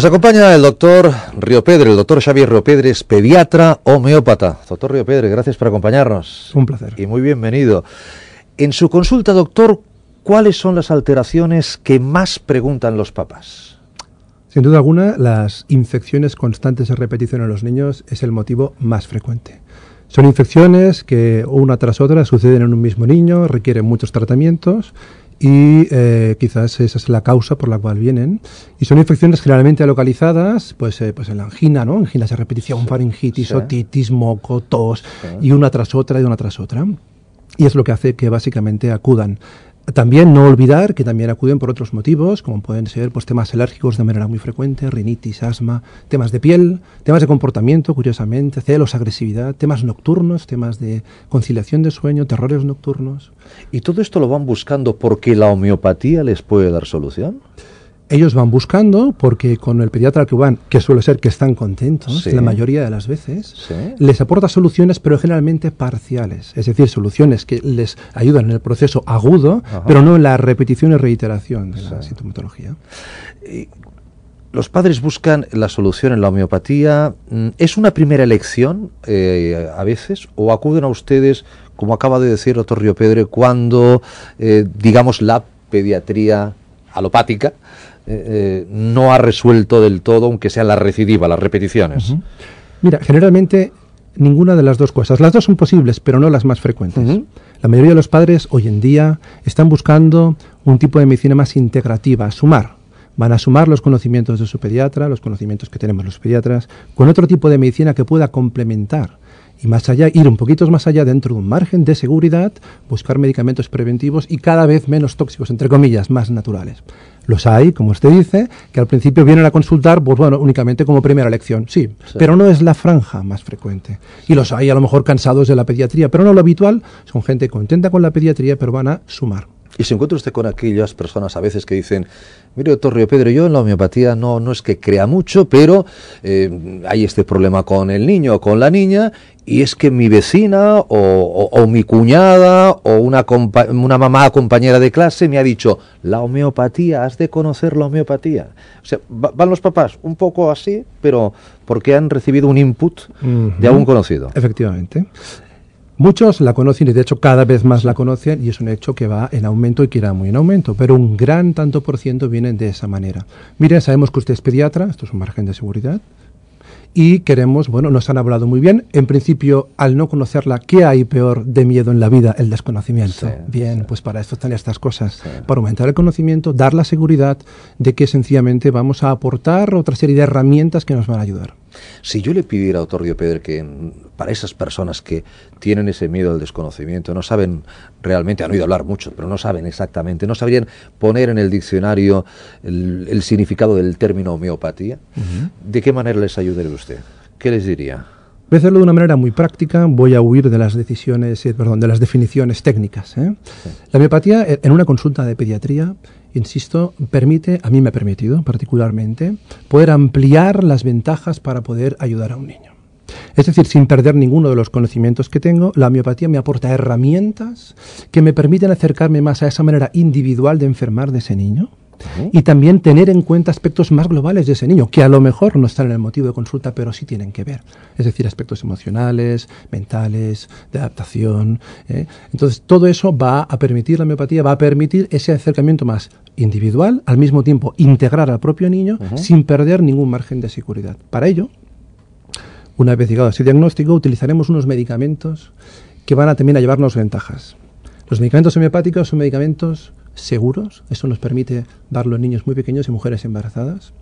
Nos acompaña el doctor Río Pedre, el doctor Xavier Río Pedre es pediatra homeópata. Doctor Río Pedre, gracias por acompañarnos. Un placer. Y muy bienvenido. En su consulta, doctor, ¿cuáles son las alteraciones que más preguntan los papás? Sin duda alguna, las infecciones constantes de repetición en los niños es el motivo más frecuente. Son infecciones que una tras otra suceden en un mismo niño, requieren muchos tratamientos y eh, quizás esa es la causa por la cual vienen. Y son infecciones generalmente localizadas, pues, eh, pues en la angina, ¿no? Anginas de repetición, faringitis, otitis, moco, tos, y una tras otra y una tras otra. Y es lo que hace que básicamente acudan también no olvidar que también acuden por otros motivos, como pueden ser pues, temas alérgicos de manera muy frecuente, rinitis, asma, temas de piel, temas de comportamiento, curiosamente, celos, agresividad, temas nocturnos, temas de conciliación de sueño, terrores nocturnos. ¿Y todo esto lo van buscando porque la homeopatía les puede dar solución? ellos van buscando porque con el pediatra que van, que suele ser que están contentos la mayoría de las veces, les aporta soluciones pero generalmente parciales, es decir, soluciones que les ayudan en el proceso agudo, pero no en la repetición y reiteración de la sintomatología. Eh, los padres buscan la solución en la homeopatía. Mm, ¿Es una primera elección eh, a veces o acuden a ustedes, como acaba de decir otro Río Pedre, cuando, eh, digamos, la pediatría alopática eh, eh, no ha resuelto del todo, aunque sea la recidiva, las repeticiones? Mira, generalmente ninguna de las dos cosas. Las dos son posibles, pero no las más frecuentes. La mayoría de los padres hoy en día están buscando un tipo de medicina más integrativa, sumar. Van a sumar los conocimientos de su pediatra, los conocimientos que tenemos los pediatras, con otro tipo de medicina que pueda complementar y más allá, ir un poquito más allá dentro de un margen de seguridad, buscar medicamentos preventivos y cada vez menos tóxicos, entre comillas, más naturales. Los hay, como usted dice, que al principio vienen a consultar, pues bueno, únicamente como primera lección, sí, pero no es la franja más frecuente. Y los hay a lo mejor cansados de la pediatría, pero no lo habitual, son gente contenta con la pediatría, pero van a sumar. Y se encuentra usted con aquellas personas a veces que dicen, mire doctor Río Pedro, yo en la homeopatía no, no es que crea mucho, pero eh, hay este problema con el niño o con la niña y es que mi vecina o, mi cuñada o una, mamá compañera de clase me ha dicho, la homeopatía, has de conocer la homeopatía. O sea, van los papás un poco así, pero porque han recibido un input de algún conocido. Efectivamente. Muchos la conocen y de hecho cada vez más la conocen y es un hecho que va en aumento y que irá muy en aumento, pero un gran tanto por ciento vienen de esa manera. Miren, sabemos que usted es pediatra, esto es un margen de seguridad, y queremos, bueno, nos han hablado muy bien. En principio, al no conocerla, ¿qué hay peor de miedo en la vida? El desconocimiento. bien, pues para esto están estas cosas, para aumentar el conocimiento, dar la seguridad de que sencillamente vamos a aportar otra serie de herramientas que nos van a ayudar. Si yo le pidiera a Otorrio Pedro que mm, para esas personas que tienen ese miedo al desconocimiento, no saben realmente, han oído hablar mucho, pero no saben exactamente, no sabrían poner en el diccionario el, significado del término homeopatía, ¿de qué manera les ayudaría usted? ¿Qué les diría? Voy a hacerlo de una manera muy práctica, voy a huir de las decisiones, eh, perdón, de las definiciones técnicas. ¿eh? La miopatía eh, en una consulta de pediatría, insisto, permite, a mí me ha permitido particularmente, poder ampliar las ventajas para poder ayudar a un niño. Es decir, sin perder ninguno de los conocimientos que tengo, la miopatía me aporta herramientas que me permiten acercarme más a esa manera individual de enfermar de ese niño y también tener en cuenta aspectos más globales de ese niño, que a lo mejor no están en el motivo de consulta, pero sí tienen que ver. Es decir, aspectos emocionales, mentales, de adaptación. ¿eh? Entonces, todo eso va a permitir la homeopatía, va a permitir ese acercamiento más individual, al mismo tiempo integrar al propio niño sin perder ningún margen de seguridad. Para ello, una vez llegado a ese diagnóstico, utilizaremos unos medicamentos que van a también a llevarnos ventajas. Los medicamentos homeopáticos son medicamentos seguros, eso nos permite darlo a niños muy pequeños y mujeres embarazadas,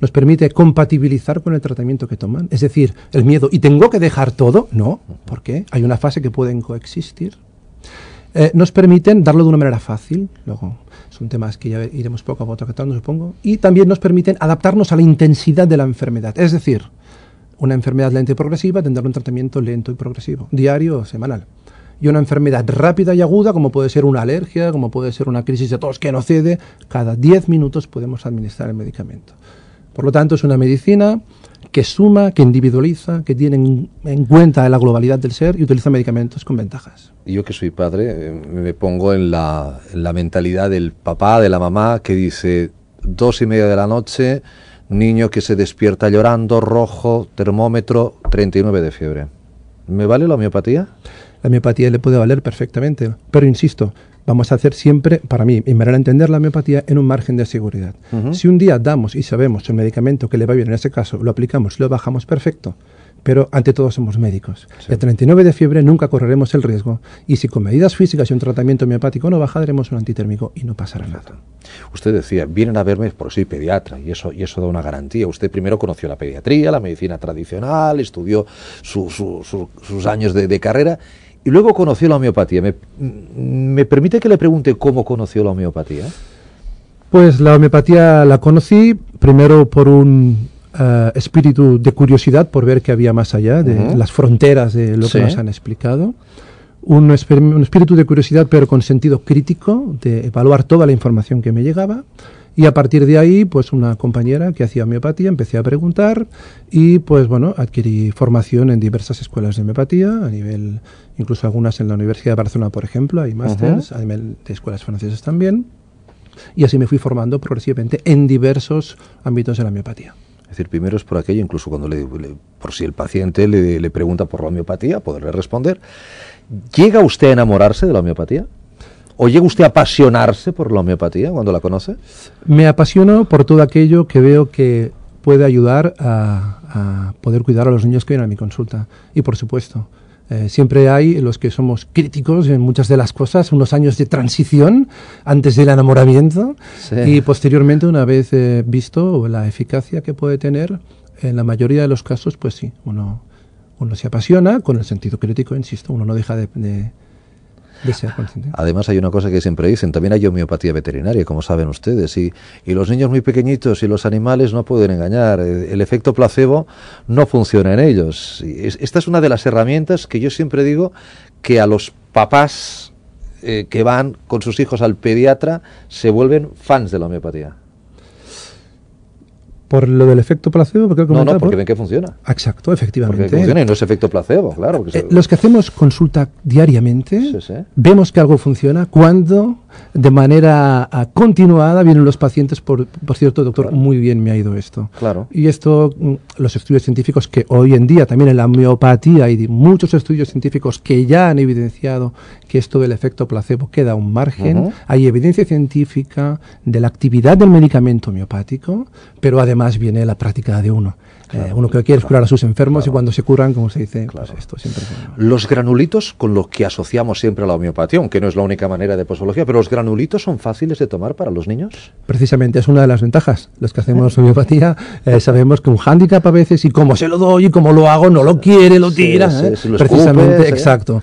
nos permite compatibilizar con el tratamiento que toman, es decir, el miedo, ¿y tengo que dejar todo? No, porque hay una fase que pueden coexistir. Eh, nos permiten darlo de una manera fácil, luego son temas que ya iremos poco a poco tratando, supongo, y también nos permiten adaptarnos a la intensidad de la enfermedad, es decir, una enfermedad lenta y progresiva tendrá un tratamiento lento y progresivo, diario o semanal y una enfermedad rápida y aguda, como puede ser una alergia, como puede ser una crisis de tos que no cede, cada 10 minutos podemos administrar el medicamento. Por lo tanto, es una medicina que suma, que individualiza, que tiene en cuenta la globalidad del ser y utiliza medicamentos con ventajas. Yo que soy padre, eh, me pongo en la, la mentalidad del papá, de la mamá, que dice, dos y media de la noche, niño que se despierta llorando, rojo, termómetro, 39 de fiebre. ¿Me vale la homeopatía? la miopatía le puede valer perfectamente. Pero insisto, vamos a hacer siempre, para mí, y me entender la miopatía en un margen de seguridad. Si un día damos y sabemos el medicamento que le va bien en ese caso, lo aplicamos, lo bajamos, perfecto. Pero ante todo somos médicos. El 39 de fiebre nunca correremos el riesgo. Y si con medidas físicas y un tratamiento miopático no baja, un antitérmico y no pasará nada. Usted decía, vienen a verme por sí pediatra y eso, y eso da una garantía. Usted primero conoció la pediatría, la medicina tradicional, estudió sus años de carrera y luego conoció la homeopatía. ¿Me, permite que le pregunte cómo conoció la homeopatía? Pues la homeopatía la conocí primero por un eh, espíritu de curiosidad, por ver qué había más allá, de las fronteras de lo que nos han explicado. un espíritu de curiosidad, pero con sentido crítico, de evaluar toda la información que me llegaba. Y a partir de ahí, pues una compañera que hacía homeopatía, empecé a preguntar y pues bueno, adquirí formación en diversas escuelas de homeopatía, a nivel, incluso algunas en la Universidad de Barcelona, por ejemplo, hay másteres a nivel de escuelas francesas también. Y así me fui formando progresivamente en diversos ámbitos de la homeopatía. Es decir, primero es por aquello, incluso cuando le, por si el paciente le, le pregunta por la homeopatía, poderle responder. ¿Llega usted a enamorarse de la homeopatía? ¿O llega usted a apasionarse por la homeopatía cuando la conoce? Me apasiono por todo aquello que veo que puede ayudar a, poder cuidar a los niños que vienen a mi consulta. Y por supuesto, eh, siempre hay los que somos críticos en muchas de las cosas, unos años de transición antes del enamoramiento y posteriormente una vez eh, visto la eficacia que puede tener, en la mayoría de los casos pues sí, uno, uno se apasiona con el sentido crítico, insisto, uno no deja de, Además hay una cosa que siempre dicen, también hay homeopatía veterinaria, como saben ustedes, y, los niños muy pequeñitos y los animales no pueden engañar, eh, el efecto placebo no funciona en ellos. esta es una de las herramientas que yo siempre digo que a los papás eh, que van con sus hijos al pediatra se vuelven fans de la homeopatía por lo del efecto placebo, porque No, no, porque ven que funciona. Exacto, efectivamente. Porque funciona y no es efecto placebo, claro. Eh, los que hacemos consulta diariamente, vemos que algo funciona cuando de manera ah, continuada vienen los pacientes, por, cierto, doctor, muy bien me ha ido esto. Claro. Y esto, mm, los estudios científicos que hoy en día, también en la homeopatía, hay muchos estudios científicos que ya han evidenciado que esto del efecto placebo queda un margen. Hay evidencia científica de la actividad del medicamento homeopático, pero además viene la práctica de uno. Eh, uno que quiere curar a sus enfermos y cuando se curan, como se dice, pues esto siempre. Los granulitos con los que asociamos siempre a la homeopatía, aunque no es la única manera de posología, pero los granulitos son fáciles de tomar para los niños. Precisamente, es una de las ventajas. Los que hacemos homeopatía eh, sabemos que un hándicap a veces y cómo se lo doy y cómo lo hago, no lo quiere, lo tira. ¿eh? precisamente, exacto.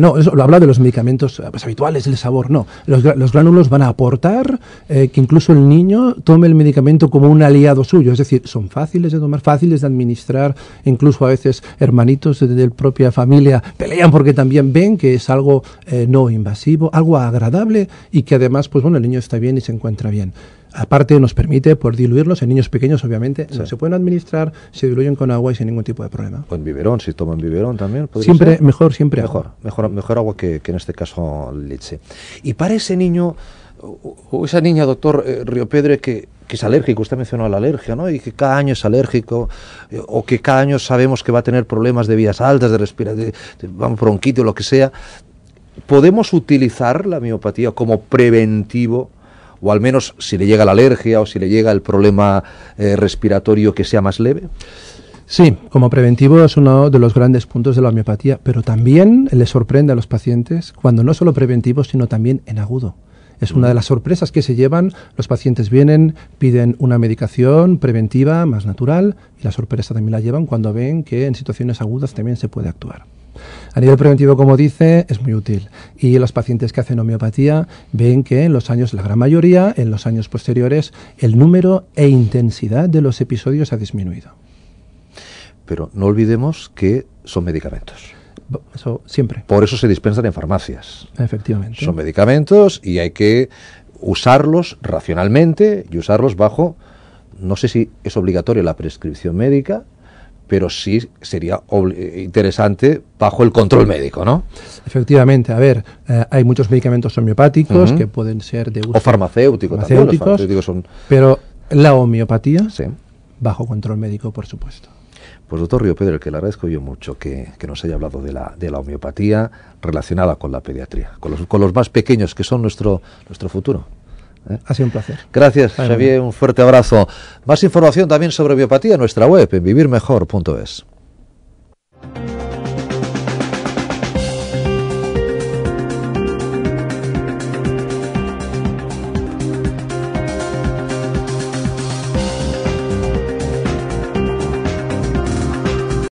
no, eso, lo habla de los medicamentos pues, habituales, el sabor, no. Los, los gránulos van a aportar que incluso el niño tome el medicamento como un aliado suyo, es decir, son fáciles de tomar, fáciles de administrar, incluso a veces hermanitos de, la propia familia pelean porque también ven que es algo eh, no invasivo, algo agradable y que además, pues bueno, el niño está bien y se encuentra bien aparte nos permite por diluirlos en niños pequeños obviamente se pueden administrar se diluyen con agua y sin ningún tipo de problema con biberón si toman biberón también siempre mejor siempre mejor agua. mejor mejor agua que, en este caso leche y para ese niño o esa niña doctor eh, Río Pedre, que que es alérgico, usted mencionó la alergia, ¿no? Y que cada año es alérgico, eh, o que cada año sabemos que va a tener problemas de vías altas, de respiración, bronquitis lo que sea. ¿Podemos utilizar la miopatía como preventivo? O al menos si le llega la alergia o si le llega el problema eh, respiratorio que sea más leve? Sí, como preventivo es uno de los grandes puntos de la miopatía, pero también le sorprende a los pacientes cuando no solo preventivo, sino también en agudo. Es una de las sorpresas que se llevan. Los pacientes vienen, piden una medicación preventiva más natural y la sorpresa también la llevan cuando ven que en situaciones agudas también se puede actuar. A nivel preventivo, como dice, es muy útil. Y los pacientes que hacen homeopatía ven que en los años, la gran mayoría, en los años posteriores, el número e intensidad de los episodios ha disminuido. Pero no olvidemos que son medicamentos. Por eso se dispensan en farmacias. Efectivamente. Son medicamentos y hay que usarlos racionalmente y usarlos bajo, no sé si es obligatoria la prescripción médica, pero sí sería interesante bajo el control médico, ¿no? Efectivamente, a ver, eh, hay muchos medicamentos homeopáticos que pueden ser de uso. O farmacéuticos, son... Pero la homeopatía, sí. bajo control médico, por supuesto. Pues doctor Río Pedro, que le agradezco yo mucho que, nos haya hablado de la, de la, homeopatía relacionada con la pediatría, con los, con los más pequeños que son nuestro, nuestro futuro. ¿eh? Ha sido un placer. Gracias, Xavier. Un fuerte abrazo. Más información también sobre homeopatía en nuestra web, en vivirmejor.es.